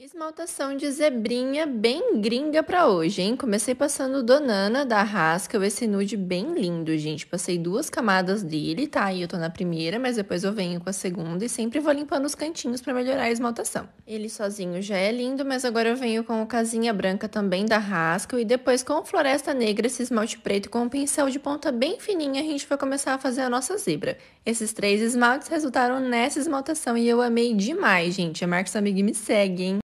Esmaltação de zebrinha bem gringa para hoje, hein? Comecei passando Donana da Haskell, esse nude bem lindo, gente. Passei duas camadas dele, tá? Aí eu tô na primeira, mas depois eu venho com a segunda e sempre vou limpando os cantinhos para melhorar a esmaltação. Ele sozinho já é lindo, mas agora eu venho com o casinha branca também da Haskell e depois com floresta negra, esse esmalte preto com um pincel de ponta bem fininha, a gente vai começar a fazer a nossa zebra. Esses três esmaltes resultaram nessa esmaltação e eu amei demais, gente. A Marcos Amigo me segue, hein?